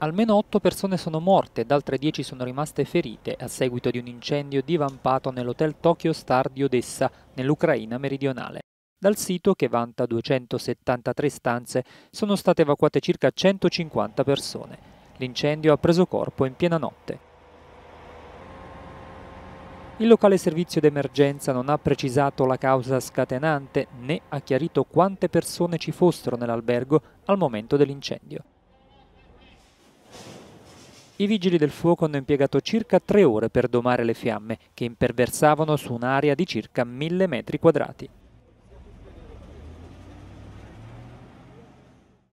Almeno 8 persone sono morte ed altre 10 sono rimaste ferite a seguito di un incendio divampato nell'hotel Tokyo Star di Odessa, nell'Ucraina meridionale. Dal sito, che vanta 273 stanze, sono state evacuate circa 150 persone. L'incendio ha preso corpo in piena notte. Il locale servizio d'emergenza non ha precisato la causa scatenante né ha chiarito quante persone ci fossero nell'albergo al momento dell'incendio. I vigili del fuoco hanno impiegato circa tre ore per domare le fiamme, che imperversavano su un'area di circa 1000 metri quadrati.